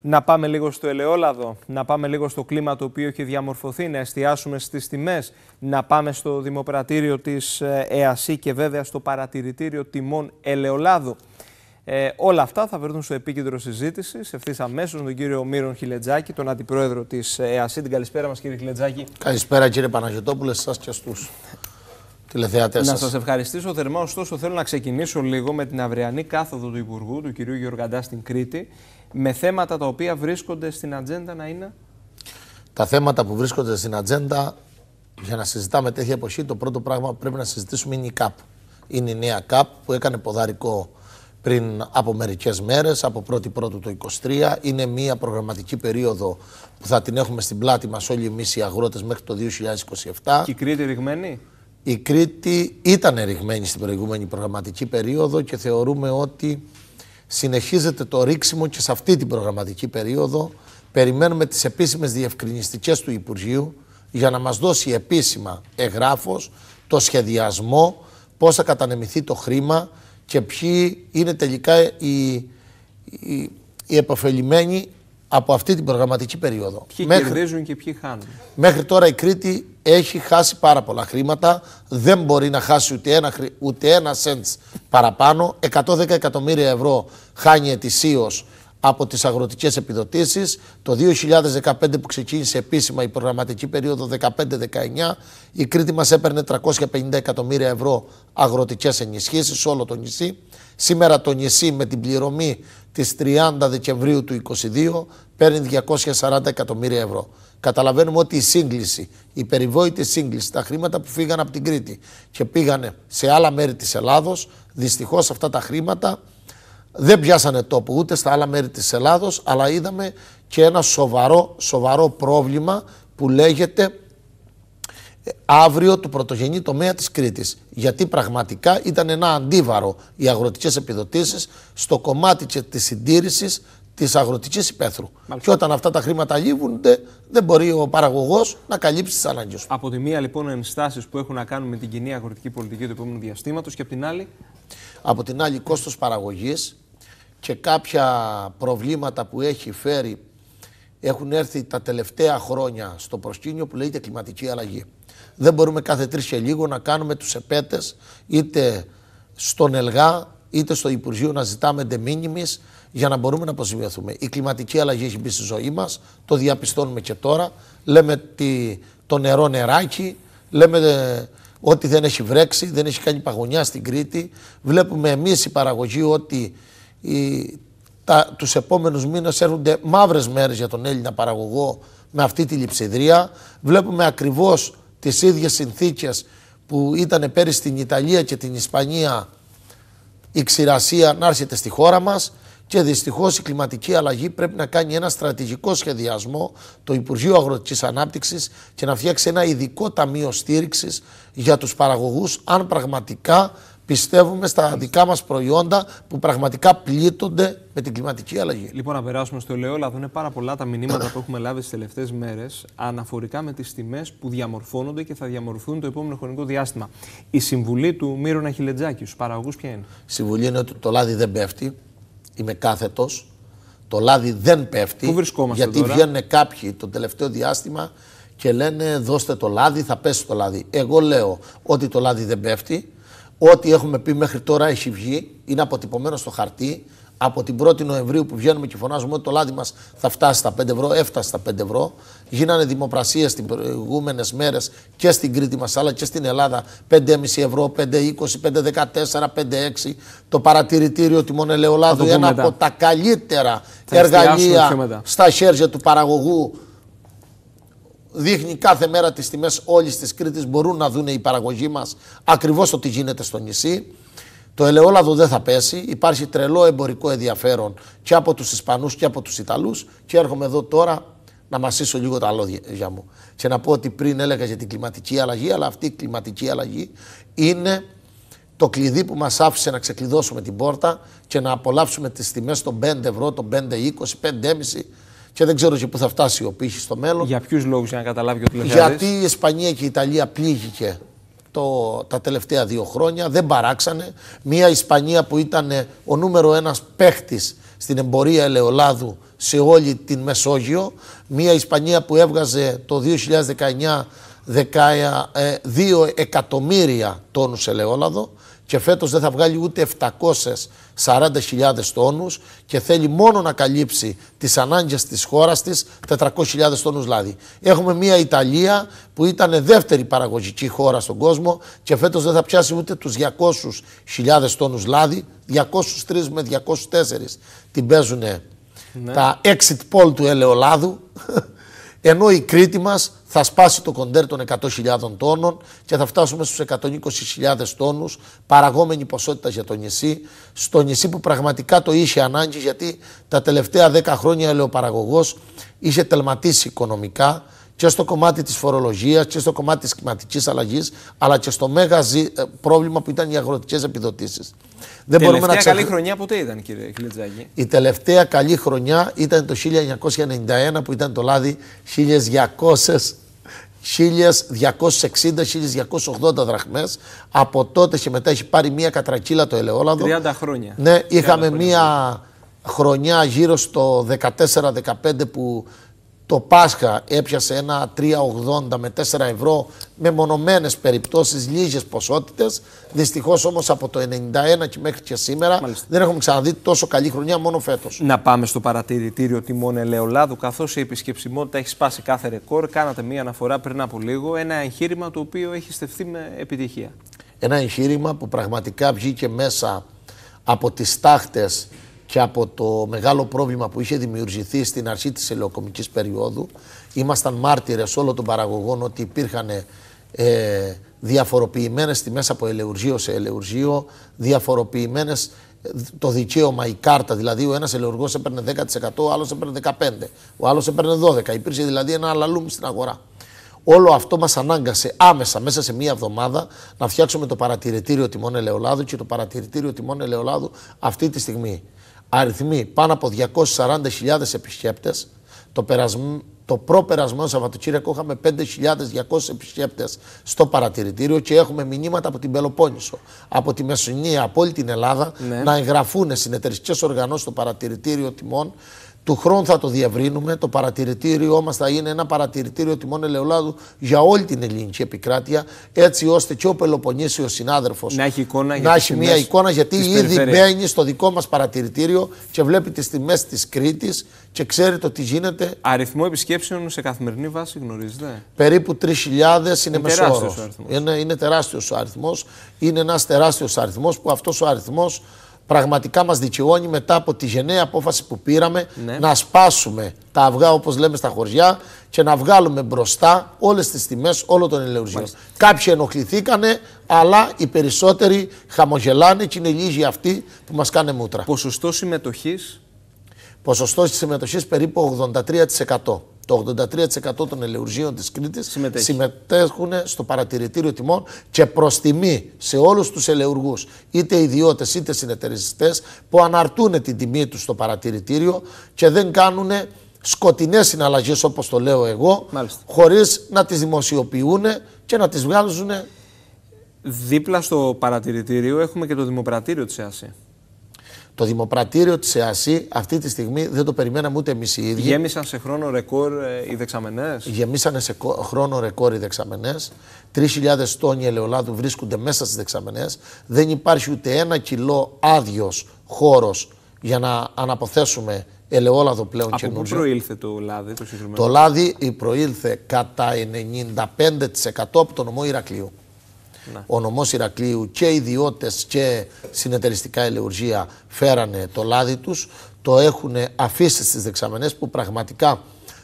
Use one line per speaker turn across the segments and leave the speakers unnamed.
Να πάμε λίγο στο ελαιόλαδο, να πάμε λίγο στο κλίμα το οποίο έχει διαμορφωθεί, να εστιάσουμε στις τιμές, να πάμε στο Δημοπρατήριο της ε, ΕΑΣΥ και βέβαια στο Παρατηρητήριο Τιμών Ελαιολάδου. Ε, όλα αυτά θα βρεθούν στο επίκεντρο συζήτησης ευθύς αμέσως τον κύριο Μύρον Χιλετζάκη, τον αντιπρόεδρο της ε, ΕΑΣΥ. Την καλησπέρα μας, κύριε Χιλετζάκη.
Καλησπέρα, κύριε Παναγιοτόπουλε, σας και στους τηλεθεατές σα. Να σας
ευχαριστήσω θερμά. Ωστόσο, θέλω να ξεκινήσω λίγο με την αυριανή κάθοδο του Υπουργού, του κυρίου Γεωργαντά στην Κρήτη με θέματα τα οποία βρίσκονται στην ατζέντα να είναι.
Τα θέματα που βρίσκονται στην ατζέντα για να συζητάμε τέτοια εποχή, το πρώτο πράγμα που πρέπει να συζητήσουμε είναι η ΚΑΠ. Είναι η νέα ΚΑΠ που έκανε ποδαρικό πριν από μερικές μέρες, από 1η 1η-1η το 2023. Είναι μια προγραμματική περίοδο που θα την έχουμε στην πλάτη μας όλοι εμείς οι αγρότες μέχρι το 2027. Και η Κρήτη ρηγμένη. Η Κρήτη ήταν ρηγμένη στην προηγούμενη προγραμματική περίοδο και θεωρούμε ότι συνεχίζεται το ρήξιμο και σε αυτή την προγραμματική περίοδο. Περιμένουμε τις επίσημες διευκρινιστικές του Υπουργείου για να μας δώσει επίσημα εγγράφος το σχεδιασμό, πώς θα κατανεμηθεί το χρήμα και ποιοι είναι τελικά οι, οι, επωφελημένοι από αυτή την προγραμματική περίοδο. Ποιοι μέχρι, κερδίζουν
και ποιοι χάνουν. Μέχρι
τώρα η Κρήτη έχει χάσει πάρα πολλά χρήματα. Δεν μπορεί να χάσει ούτε ένα, ούτε ένα σέντς παραπάνω. 110 εκατομμύρια ευρώ χάνει ετησίως από τις αγροτικές επιδοτήσεις. Το 2015 που ξεκίνησε επίσημα η προγραμματική περίοδο 15-19, η Κρήτη μας έπαιρνε 350 εκατομμύρια ευρώ αγροτικές ενισχύσεις όλο το νησί. Σήμερα το νησί με την πληρωμή της 30 Δεκεμβρίου του 2022 παίρνει 240 εκατομμύρια ευρώ. Καταλαβαίνουμε ότι η σύγκληση, η περιβόητη σύγκληση, τα χρήματα που φύγαν από την Κρήτη και πήγανε σε άλλα μέρη της Ελλάδος, δυστυχώς αυτά τα χρήματα δεν πιάσανε τόπο ούτε στα άλλα μέρη της Ελλάδος, αλλά είδαμε και ένα σοβαρό, σοβαρό πρόβλημα που λέγεται ε, αύριο του πρωτογενή τομέα της Κρήτης. Γιατί πραγματικά ήταν ένα αντίβαρο οι αγροτικές επιδοτήσεις στο κομμάτι και της συντήρησης της αγροτικής υπαίθρου. Και όταν αυτά τα χρήματα λείπονται, δεν μπορεί ο παραγωγός να καλύψει τις ανάγκες του. Από τη
μία λοιπόν ενστάσεις που έχουν να κάνουν με την κοινή αγροτική πολιτική του επόμενου διαστήματος και από την άλλη.
Από την άλλη, κόστος παραγωγής και κάποια προβλήματα που έχει φέρει έχουν έρθει τα τελευταία χρόνια στο προσκήνιο που λέγεται κλιματική αλλαγή. Δεν μπορούμε κάθε τρεις και λίγο να κάνουμε τους επέτες είτε στον Ελγά είτε στο Υπουργείο να ζητάμε de minimis για να μπορούμε να αποζημιωθούμε. Η κλιματική αλλαγή έχει μπει στη ζωή μας, το διαπιστώνουμε και τώρα. Λέμε τη, το νερό νεράκι, λέμε ε, ότι δεν έχει βρέξει, δεν έχει κάνει παγωνιά στην Κρήτη. Βλέπουμε εμείς η παραγωγή ότι η, επόμενου τους επόμενους μήνες έρχονται μαύρες μέρες για τον Έλληνα παραγωγό με αυτή τη λειψιδρία. Βλέπουμε ακριβώς τις ίδιες συνθήκες που ήταν πέρυσι στην Ιταλία και την Ισπανία η ξηρασία να έρχεται στη χώρα μας και δυστυχώς η κλιματική αλλαγή πρέπει να κάνει ένα στρατηγικό σχεδιασμό το Υπουργείο Αγροτικής Ανάπτυξης και να φτιάξει ένα ειδικό ταμείο στήριξης για τους παραγωγούς αν πραγματικά πιστεύουμε στα δικά μας προϊόντα που πραγματικά πλήττονται με την κλιματική αλλαγή. Λοιπόν, να περάσουμε στο Ελαιόλαδο.
Είναι πάρα πολλά τα μηνύματα που έχουμε λάβει τις τελευταίες μέρες αναφορικά με τις τιμές που διαμορφώνονται και θα διαμορφούν το επόμενο χρονικό διάστημα. Η συμβουλή του Μύρονα Χιλετζάκη στους παραγωγούς ποια είναι.
Η συμβουλή είναι ότι το λάδι δεν πέφτει. Είμαι κάθετος. Το λάδι δεν πέφτει. Πού βρισκόμαστε γιατί τώρα? βγαίνουν κάποιοι το τελευταίο διάστημα και λένε δώστε το λάδι, θα πέσει το λάδι. Εγώ λέω ότι το λάδι δεν πέφτει Ό,τι έχουμε πει μέχρι τώρα έχει βγει, είναι αποτυπωμένο στο χαρτί. Από την 1η Νοεμβρίου που βγαίνουμε και φωνάζουμε ότι το λάδι μας θα φτάσει στα 5 ευρώ, έφτασε στα 5 ευρώ. Γίνανε δημοπρασίες τις προηγούμενες μέρες και στην Κρήτη μας, αλλά και στην Ελλάδα. 5,5 ευρώ, 5,20, 5,14, 5,6. Το παρατηρητήριο τιμών ελαιολάδου, ένα από τα καλύτερα εργαλεία στα χέρια του παραγωγού δείχνει κάθε μέρα τις τιμές όλης της Κρήτης, μπορούν να δουν η παραγωγή μας ακριβώς το τι γίνεται στο νησί. Το ελαιόλαδο δεν θα πέσει, υπάρχει τρελό εμπορικό ενδιαφέρον και από τους Ισπανούς και από τους Ιταλούς και έρχομαι εδώ τώρα να μασίσω λίγο τα λόγια μου και να πω ότι πριν έλεγα για την κλιματική αλλαγή, αλλά αυτή η κλιματική αλλαγή είναι το κλειδί που μας άφησε να ξεκλειδώσουμε την πόρτα και να απολαύσουμε τις τιμές των 5 ευρώ, των 5,20, 5,5 και δεν ξέρω και πού θα φτάσει ο πύχης στο μέλλον. Για ποιους λόγους, για να καταλάβει ο τηλεφωνικό. Γιατί η Ισπανία και η Ιταλία πλήγηκε το, τα τελευταία δύο χρόνια, δεν παράξανε. Μία Ισπανία που ήταν ε, ο νούμερο ένας παίχτης στην εμπορία ελαιολάδου σε όλη την Μεσόγειο. Μία Ισπανία που έβγαζε το 2019 2 ε, εκατομμύρια τόνους ελαιόλαδο και φέτος δεν θα βγάλει ούτε 740.000 τόνους και θέλει μόνο να καλύψει τις ανάγκες της χώρας της 400.000 τόνου λάδι. Δηλαδή. Έχουμε μια Ιταλία που ήταν δεύτερη παραγωγική χώρα στον κόσμο και φέτος δεν θα πιάσει ούτε τους 200.000 τόνους λάδι, 203 με 204 την παίζουν ναι. τα exit poll του ελαιολάδου ενώ η Κρήτη μας θα σπάσει το κοντέρ των 100.000 τόνων και θα φτάσουμε στους 120.000 τόνους παραγόμενη ποσότητα για το νησί, στο νησί που πραγματικά το είχε ανάγκη γιατί τα τελευταία 10 χρόνια ο ελαιοπαραγωγός είχε τελματίσει οικονομικά, και στο κομμάτι της φορολογίας, και στο κομμάτι της κλιματικής αλλαγής, αλλά και στο μέγα ε, πρόβλημα που ήταν οι αγροτικές επιδοτήσεις. Δεν μπορούμε να ξεχ... καλή
χρονιά ποτέ ήταν κύριε Κλιτζάκη.
Η τελευταία καλή χρονιά ήταν το 1991 που ήταν το λάδι 1260-1280 δραχμές. από τότε και μετά έχει πάρει μία κατρακύλα το ελαιόλαδο
30 χρόνια ναι είχαμε μία
χρονιά γύρω στο 14-15 που το Πάσχα έπιασε ένα 3,80 με 4 ευρώ με μονομένες περιπτώσεις, λίγες ποσότητες. Δυστυχώς όμως από το 91 και μέχρι και σήμερα δεν έχουμε ξαναδεί τόσο καλή χρονιά μόνο φέτος.
Να πάμε στο παρατηρητήριο τιμών ελαιολάδου καθώς η επισκεψιμότητα έχει σπάσει κάθε ρεκόρ. Κάνατε μία αναφορά πριν από λίγο, ένα εγχείρημα
το οποίο έχει στεφθεί με επιτυχία. Ένα εγχείρημα που πραγματικά βγήκε μέσα από τις τάχτες και από το μεγάλο πρόβλημα που είχε δημιουργηθεί στην αρχή της ελαιοκομικής περίοδου. Ήμασταν μάρτυρες όλων των παραγωγών ότι υπήρχαν ε, διαφοροποιημένες τιμές από ελαιουργείο σε ελαιουργείο, διαφοροποιημένες ε, το δικαίωμα, η κάρτα, δηλαδή ο ένας ελαιουργός έπαιρνε 10%, ο άλλος έπαιρνε 15%, ο άλλος έπαιρνε 12%. υπήρξε δηλαδή ένα αλαλούμ στην αγορά. Όλο αυτό μας ανάγκασε άμεσα, μέσα σε μία εβδομάδα, να φτιάξουμε το παρατηρητήριο τιμών ελαιολάδου και το παρατηρητήριο τιμών ελαιολάδου αυτή τη στιγμή αριθμοί πάνω από 240.000 επισκέπτες. Το, περασμ... το προπερασμένο Σαββατοκύριακο είχαμε 5.200 επισκέπτες στο παρατηρητήριο και έχουμε μηνύματα από την Πελοπόννησο, από τη Μεσσηνία, από όλη την Ελλάδα ναι. να εγγραφούν συνεταιριστικές οργανώσεις στο παρατηρητήριο τιμών του χρόνου θα το διαβρύνουμε. Το παρατηρητήριό μας θα είναι ένα παρατηρητήριο τιμών ελαιολάδου για όλη την ελληνική επικράτεια, έτσι ώστε και ο Πελοπονίσιο συνάδελφος να έχει, εικόνα μια εικόνα, γιατί ήδη μπαίνει στο δικό μας παρατηρητήριο και βλέπει τις τιμές της Κρήτης και ξέρει το τι γίνεται. Αριθμό επισκέψεων σε καθημερινή βάση γνωρίζετε. Περίπου 3.000 είναι μεσόωρο. Είναι, είναι τεράστιος ο αριθμός. Είναι ένας τεράστιος αριθμός που αυτός ο αριθμός πραγματικά μας δικαιώνει μετά από τη γενναία απόφαση που πήραμε ναι. να σπάσουμε τα αυγά όπως λέμε στα χωριά και να βγάλουμε μπροστά όλες τις τιμές όλων των ελεουργιών. Κάποιοι ενοχληθήκανε αλλά οι περισσότεροι χαμογελάνε και είναι λίγοι αυτοί που μας κάνουν μούτρα. Ποσοστό συμμετοχής. Ποσοστό συμμετοχής περίπου 83%. Το 83% των ελαιουργείων της Κρήτης συμμετέχουν στο παρατηρητήριο τιμών και προς τιμή σε όλους τους ελεουργούς είτε ιδιώτες είτε συνεταιριστές, που αναρτούν την τιμή τους στο παρατηρητήριο και δεν κάνουν σκοτεινές συναλλαγές όπως το λέω εγώ, Μάλιστα. χωρίς να τις δημοσιοποιούν και να τις βγάζουν. Δίπλα στο παρατηρητήριο έχουμε και το Δημοπρατήριο της ΕΑΣΕ. Το Δημοπρατήριο της ΕΑΣΥ αυτή τη στιγμή δεν το περιμέναμε ούτε εμείς οι ίδιοι. Γέμισαν σε χρόνο ρεκόρ ε, οι δεξαμενές. Γεμίσαν σε χρόνο ρεκόρ οι δεξαμενές. 3.000 τόνοι ελαιολάδου βρίσκονται μέσα στις δεξαμενές. Δεν υπάρχει ούτε ένα κιλό άδειος χώρος για να αναποθέσουμε ελαιόλαδο πλέον καινούργιο. Από πού προήλθε
το λάδι το συγκεκριμένο. Το λάδι
προήλθε κατά 95% από το νομό Ηρακλείου. Ναι. Ο νομός Ηρακλείου και ιδιώτες και συνεταιριστικά ελεουργία φέρανε το λάδι τους Το έχουν αφήσει στις δεξαμενές που πραγματικά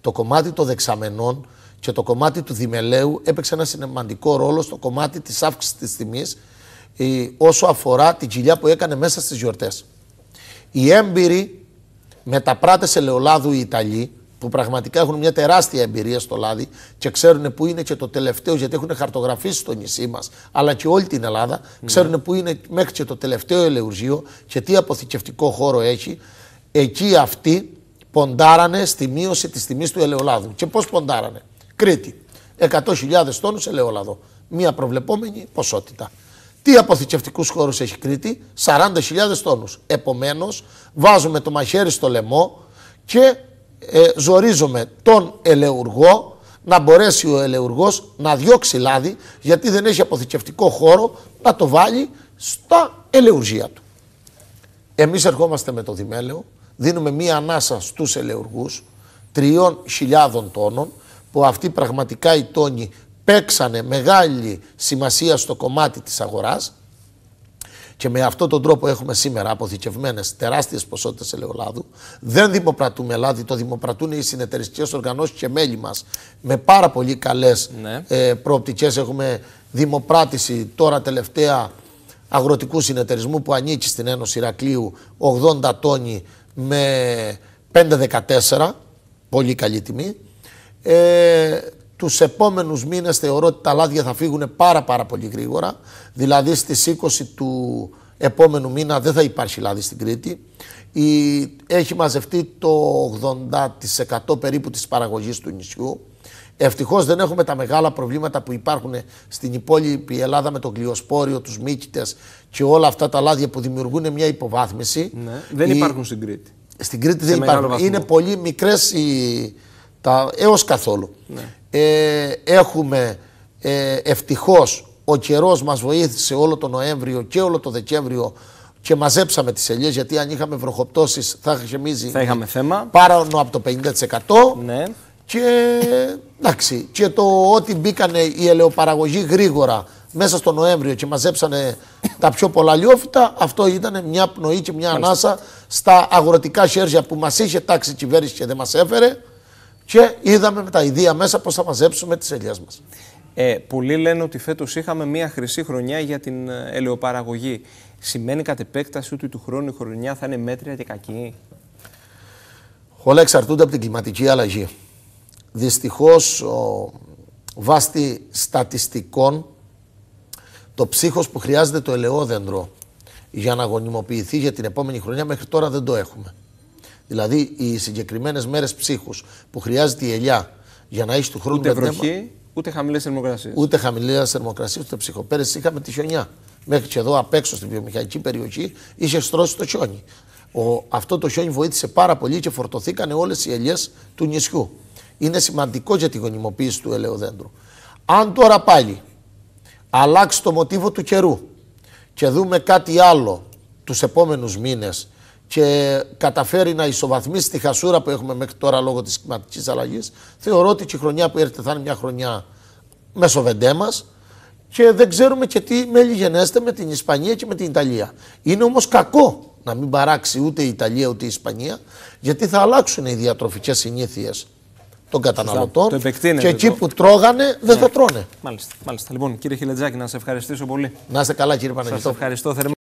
το κομμάτι των δεξαμενών και το κομμάτι του Δημελαίου έπαιξε ένα σημαντικό ρόλο στο κομμάτι της αύξησης της τιμής όσο αφορά την κοιλιά που έκανε μέσα στις γιορτές Οι έμπειροι πράτες ελαιολάδου οι Ιταλοί που πραγματικά έχουν μια τεράστια εμπειρία στο λάδι και ξέρουν που είναι και το τελευταίο, γιατί έχουν χαρτογραφήσει το νησί μας, αλλά και όλη την Ελλάδα, ναι. ξέρουν που είναι μέχρι και το τελευταίο ελεουργείο και τι αποθηκευτικό χώρο έχει. Εκεί αυτοί ποντάρανε στη μείωση της τιμής του ελαιολάδου. Και πώς ποντάρανε. Κρήτη. 100.000 τόνους ελαιόλαδο. Μία προβλεπόμενη ποσότητα. Τι αποθηκευτικούς χώρους έχει Κρήτη, 40.000 τόνους. Επομένως, βάζουμε το μαχαίρι στο λαιμό και ε, ζορίζομαι τον ελεουργό να μπορέσει ο ελεουργός να διώξει λάδι γιατί δεν έχει αποθηκευτικό χώρο να το βάλει στα ελεουργία του. Εμείς ερχόμαστε με το δημέλαιο, δίνουμε μία ανάσα στους ελεουργούς τριών χιλιάδων τόνων που αυτοί πραγματικά οι τόνοι παίξανε μεγάλη σημασία στο κομμάτι της αγοράς και με αυτόν τον τρόπο έχουμε σήμερα αποθηκευμένες τεράστιες ποσότητες ελαιολάδου. Δεν δημοπρατούμε λάδι το δημοπρατούν οι συνεταιριστικές οργανώσεις και μέλη μας με πάρα πολύ καλές ναι. Ε, προοπτικές. Έχουμε δημοπράτηση τώρα τελευταία αγροτικού συνεταιρισμού που ανήκει στην Ένωση Ηρακλείου 80 τόνοι με 5,14. Πολύ καλή τιμή. Ε, τους επόμενους μήνες θεωρώ ότι τα λάδια θα φύγουν πάρα, πάρα πολύ γρήγορα. Δηλαδή στις 20 του επόμενου μήνα δεν θα υπάρχει λάδι στην Κρήτη. Η, έχει μαζευτεί το 80% περίπου της παραγωγής του νησιού. Ευτυχώς δεν έχουμε τα μεγάλα προβλήματα που υπάρχουν στην υπόλοιπη Ελλάδα με το κλειοσπόριο, τους μύκητες και όλα αυτά τα λάδια που δημιουργούν μια υποβάθμιση. Ναι. Δεν υπάρχουν στην Κρήτη. Στην Κρήτη δεν υπάρχουν. Είναι πολύ μικρές οι, τα, έως καθόλου. Ναι. Ε, έχουμε ε, ευτυχώς ο καιρός μας βοήθησε όλο τον Νοέμβριο και όλο τον Δεκέμβριο και μαζέψαμε τις ελιές γιατί αν είχαμε βροχοπτώσεις θα είχε θα είχαμε θέμα. πάνω από το 50% ναι. και εντάξει το ότι μπήκανε οι ελαιοπαραγωγοί γρήγορα μέσα στο Νοέμβριο και μαζέψανε τα πιο πολλά λιόφυτα, αυτό ήταν μια πνοή και μια ανάσα στα αγροτικά χέρια που μας είχε τάξει η κυβέρνηση και δεν μας έφερε και είδαμε με τα ιδία μέσα πως θα μαζέψουμε τις ελιές μας. Ε, πολλοί
λένε ότι φέτος είχαμε μία χρυσή χρονιά για την ε, ελαιοπαραγωγή. Σημαίνει κατ' επέκταση ότι του χρόνου η χρονιά θα είναι μέτρια και κακή.
Όλα εξαρτούνται από την κλιματική αλλαγή. Δυστυχώς, ο, βάστη στατιστικών, το ψύχος που χρειάζεται το ελαιόδεντρο για να γονιμοποιηθεί για την επόμενη χρονιά μέχρι τώρα δεν το έχουμε. Δηλαδή οι συγκεκριμένες μέρες ψύχους που χρειάζεται η ελιά για να έχεις του χρόνου ούτε βροχή,
ούτε χαμηλές θερμοκρασίες. Ούτε
χαμηλές θερμοκρασίες, ούτε ψύχο. είχαμε τη χιονιά. Μέχρι και εδώ απ' έξω στην βιομηχανική περιοχή είχε στρώσει το χιόνι. Ο, αυτό το χιόνι βοήθησε πάρα πολύ και φορτωθήκανε όλες οι ελιές του νησιού. Είναι σημαντικό για τη γονιμοποίηση του ελαιοδέντρου. Αν τώρα πάλι αλλάξει το μοτίβο του καιρού και δούμε κάτι άλλο τους επόμενους μήνες και καταφέρει να ισοβαθμίσει τη χασούρα που έχουμε μέχρι τώρα λόγω της κλιματικής αλλαγής, θεωρώ ότι και η χρονιά που έρχεται θα είναι μια χρονιά μέσω μας. και δεν ξέρουμε και τι μέλη γενέστε με την Ισπανία και με την Ιταλία. Είναι όμως κακό να μην παράξει ούτε η Ιταλία ούτε η Ισπανία, γιατί θα αλλάξουν οι διατροφικές συνήθειες των καταναλωτών. και εκεί που τρώγανε δεν ναι. θα τρώνε. Μάλιστα, μάλιστα.
Λοιπόν, κύριε Χιλετζάκη, να σε ευχαριστήσω πολύ. Να είστε καλά, κύριε Παναγιώτη. Σα ευχαριστώ θερμά.